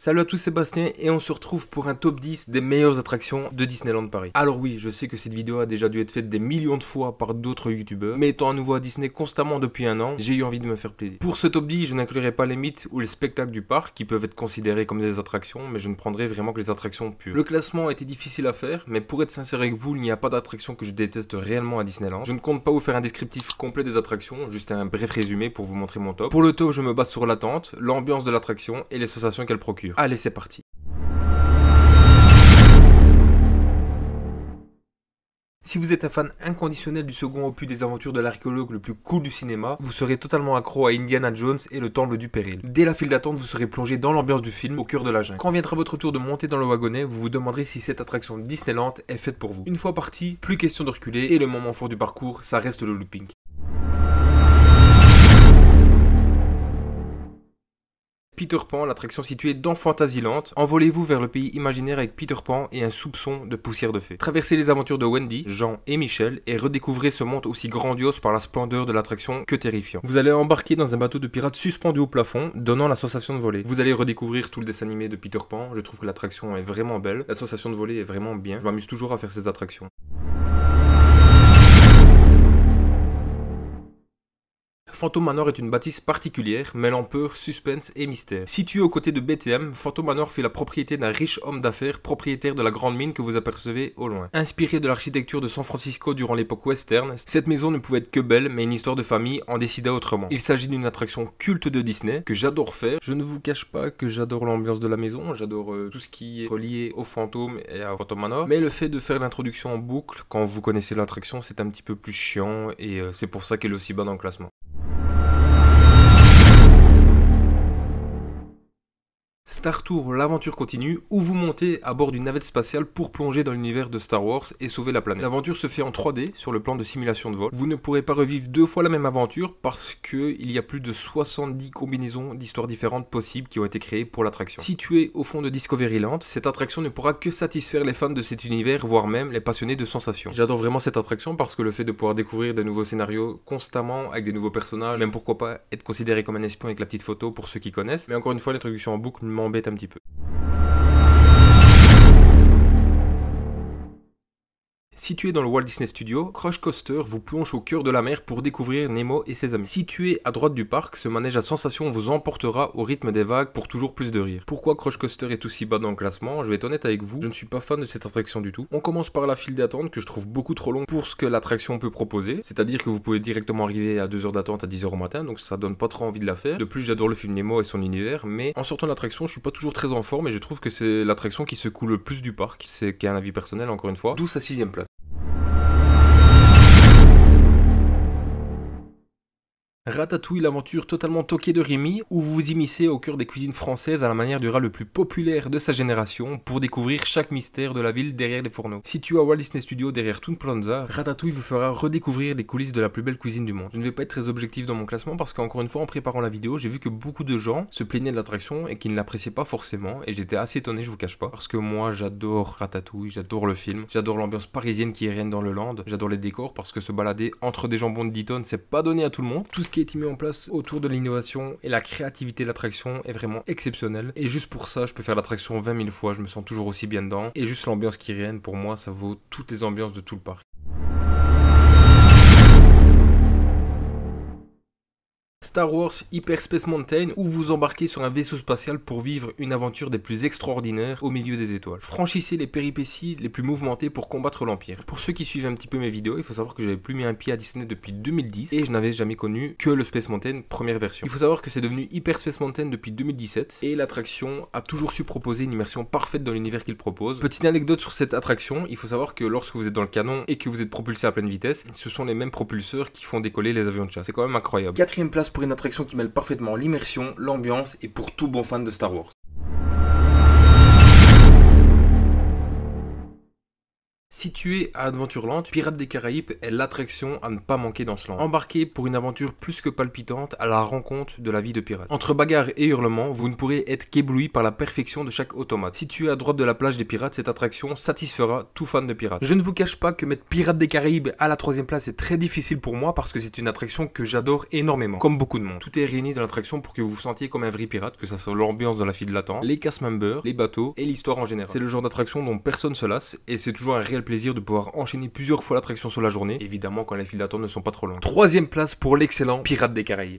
Salut à tous, Sébastien et on se retrouve pour un top 10 des meilleures attractions de Disneyland Paris. Alors oui, je sais que cette vidéo a déjà dû être faite des millions de fois par d'autres youtubeurs, mais étant à nouveau à Disney constamment depuis un an, j'ai eu envie de me faire plaisir. Pour ce top 10, je n'inclurai pas les mythes ou les spectacles du parc qui peuvent être considérés comme des attractions, mais je ne prendrai vraiment que les attractions pures. Le classement a été difficile à faire, mais pour être sincère avec vous, il n'y a pas d'attraction que je déteste réellement à Disneyland. Je ne compte pas vous faire un descriptif complet des attractions, juste un bref résumé pour vous montrer mon top. Pour le top, je me base sur l'attente, l'ambiance de l'attraction et les sensations qu'elle procure. Allez, c'est parti. Si vous êtes un fan inconditionnel du second opus des aventures de l'archéologue le plus cool du cinéma, vous serez totalement accro à Indiana Jones et le Temple du Péril. Dès la file d'attente, vous serez plongé dans l'ambiance du film au cœur de la jungle. Quand viendra votre tour de monter dans le wagonnet, vous vous demanderez si cette attraction Disneyland est faite pour vous. Une fois parti, plus question de reculer et le moment fort du parcours, ça reste le looping. Peter Pan, l'attraction située dans Fantasyland. Envolez-vous vers le pays imaginaire avec Peter Pan et un soupçon de poussière de fée. Traversez les aventures de Wendy, Jean et Michel et redécouvrez ce monde aussi grandiose par la splendeur de l'attraction que terrifiant. Vous allez embarquer dans un bateau de pirates suspendu au plafond, donnant la sensation de voler. Vous allez redécouvrir tout le dessin animé de Peter Pan. Je trouve que l'attraction est vraiment belle. La sensation de voler est vraiment bien. Je m'amuse toujours à faire ces attractions. Phantom Manor est une bâtisse particulière, mêlant peur, suspense et mystère. Située aux côtés de BTM, Phantom Manor fut la propriété d'un riche homme d'affaires propriétaire de la grande mine que vous apercevez au loin. Inspirée de l'architecture de San Francisco durant l'époque western, cette maison ne pouvait être que belle, mais une histoire de famille en décida autrement. Il s'agit d'une attraction culte de Disney que j'adore faire. Je ne vous cache pas que j'adore l'ambiance de la maison, j'adore euh, tout ce qui est relié au fantôme et à Phantom Manor, mais le fait de faire l'introduction en boucle quand vous connaissez l'attraction, c'est un petit peu plus chiant et euh, c'est pour ça qu'elle est aussi bas dans le classement. Star Tour, l'aventure continue, où vous montez à bord d'une navette spatiale pour plonger dans l'univers de Star Wars et sauver la planète. L'aventure se fait en 3D sur le plan de simulation de vol. Vous ne pourrez pas revivre deux fois la même aventure parce qu'il y a plus de 70 combinaisons d'histoires différentes possibles qui ont été créées pour l'attraction. Située au fond de Discovery Land, cette attraction ne pourra que satisfaire les fans de cet univers, voire même les passionnés de sensations. J'adore vraiment cette attraction parce que le fait de pouvoir découvrir des nouveaux scénarios constamment avec des nouveaux personnages, même pourquoi pas être considéré comme un espion avec la petite photo pour ceux qui connaissent. Mais encore une fois, l'introduction en boucle m'embête un petit peu. Situé dans le Walt Disney Studio, Crush Coaster vous plonge au cœur de la mer pour découvrir Nemo et ses amis. Situé à droite du parc, ce manège à sensations vous emportera au rythme des vagues pour toujours plus de rire. Pourquoi Crush Coaster est aussi bas dans le classement Je vais être honnête avec vous, je ne suis pas fan de cette attraction du tout. On commence par la file d'attente que je trouve beaucoup trop longue pour ce que l'attraction peut proposer, c'est-à-dire que vous pouvez directement arriver à 2 heures d'attente à 10h au matin, donc ça donne pas trop envie de la faire. De plus, j'adore le film Nemo et son univers, mais en sortant de l'attraction, je suis pas toujours très en forme et je trouve que c'est l'attraction qui se coule le plus du parc. C'est qu'un avis personnel encore une fois, d'où sa sixième place. Ratatouille, l'aventure totalement toquée de Rémi, où vous vous immiscez au cœur des cuisines françaises à la manière du rat le plus populaire de sa génération pour découvrir chaque mystère de la ville derrière les fourneaux. Situé à Walt Disney Studio derrière Toon Plaza, Ratatouille vous fera redécouvrir les coulisses de la plus belle cuisine du monde. Je ne vais pas être très objectif dans mon classement parce qu'encore une fois, en préparant la vidéo, j'ai vu que beaucoup de gens se plaignaient de l'attraction et qu'ils ne l'appréciaient pas forcément et j'étais assez étonné, je vous cache pas, parce que moi j'adore Ratatouille, j'adore le film, j'adore l'ambiance parisienne qui règne dans le land, j'adore les décors parce que se balader entre des jambons de 10 c'est pas donné à tout le monde. Tout ce qui a mis en place autour de l'innovation et la créativité de l'attraction est vraiment exceptionnelle. Et juste pour ça, je peux faire l'attraction 20 000 fois, je me sens toujours aussi bien dedans. Et juste l'ambiance qui règne, pour moi, ça vaut toutes les ambiances de tout le parc. Star Wars Hyper Space Mountain où vous embarquez sur un vaisseau spatial pour vivre une aventure des plus extraordinaires au milieu des étoiles. Franchissez les péripéties les plus mouvementées pour combattre l'Empire. Pour ceux qui suivent un petit peu mes vidéos, il faut savoir que j'avais plus mis un pied à Disney depuis 2010 et je n'avais jamais connu que le Space Mountain première version. Il faut savoir que c'est devenu Hyper Space Mountain depuis 2017 et l'attraction a toujours su proposer une immersion parfaite dans l'univers qu'il propose. Petite anecdote sur cette attraction, il faut savoir que lorsque vous êtes dans le canon et que vous êtes propulsé à pleine vitesse, ce sont les mêmes propulseurs qui font décoller les avions de chasse. C'est quand même incroyable. Quatrième place pour une attraction qui mêle parfaitement l'immersion, l'ambiance et pour tout bon fan de Star Wars. Situé à Adventureland, Pirates des Caraïbes est l'attraction à ne pas manquer dans ce land. Embarquez pour une aventure plus que palpitante à la rencontre de la vie de pirate. Entre bagarres et hurlements, vous ne pourrez être qu'ébloui par la perfection de chaque automate. Situé à droite de la plage des pirates, cette attraction satisfera tout fan de pirates. Je ne vous cache pas que mettre Pirates des Caraïbes à la troisième place est très difficile pour moi parce que c'est une attraction que j'adore énormément, comme beaucoup de monde. Tout est réuni dans l'attraction pour que vous vous sentiez comme un vrai pirate, que ça soit l'ambiance dans la file d'attente, les cast members, les bateaux et l'histoire en général. C'est le genre d'attraction dont personne se lasse et c'est toujours un réel plaisir de pouvoir enchaîner plusieurs fois l'attraction sur la journée, évidemment quand les files d'attente ne sont pas trop longues. Troisième place pour l'excellent Pirate des Caraïbes.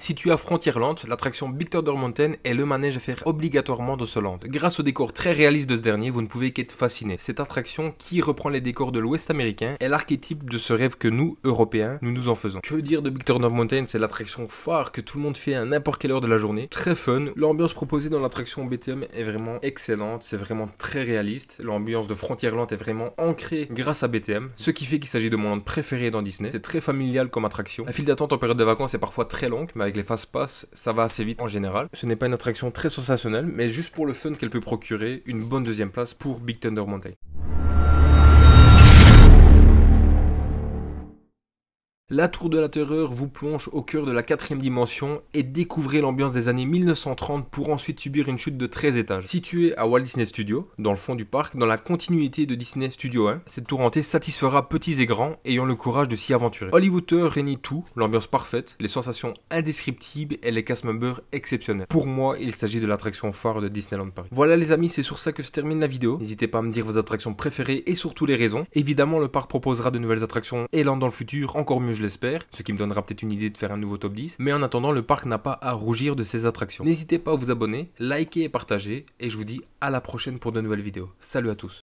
Situé à Frontierland, l'attraction Victor Thunder est le manège à faire obligatoirement de ce land. Grâce au décor très réaliste de ce dernier, vous ne pouvez qu'être fasciné. Cette attraction, qui reprend les décors de l'Ouest américain, est l'archétype de ce rêve que nous, Européens, nous nous en faisons. Que dire de Victor Thunder Mountain C'est l'attraction phare que tout le monde fait à n'importe quelle heure de la journée. Très fun. L'ambiance proposée dans l'attraction BTM est vraiment excellente. C'est vraiment très réaliste. L'ambiance de Frontierland est vraiment ancrée grâce à BTM, ce qui fait qu'il s'agit de mon land préféré dans Disney. C'est très familial comme attraction. La file d'attente en période de vacances est parfois très longue, avec les fast-pass, ça va assez vite en général. Ce n'est pas une attraction très sensationnelle, mais juste pour le fun qu'elle peut procurer, une bonne deuxième place pour Big Thunder Mountain. La Tour de la Terreur vous plonge au cœur de la quatrième dimension et découvrez l'ambiance des années 1930 pour ensuite subir une chute de 13 étages. Située à Walt Disney Studios, dans le fond du parc, dans la continuité de Disney Studio 1, cette tour hantée satisfera petits et grands ayant le courage de s'y aventurer. Hollywood Tour réunit tout, l'ambiance parfaite, les sensations indescriptibles et les cast members exceptionnels. Pour moi, il s'agit de l'attraction phare de Disneyland Paris. Voilà les amis, c'est sur ça que se termine la vidéo. N'hésitez pas à me dire vos attractions préférées et surtout les raisons. Évidemment, le parc proposera de nouvelles attractions et dans le futur encore mieux je l'espère, ce qui me donnera peut-être une idée de faire un nouveau top 10. Mais en attendant, le parc n'a pas à rougir de ses attractions. N'hésitez pas à vous abonner, liker et partager, et je vous dis à la prochaine pour de nouvelles vidéos. Salut à tous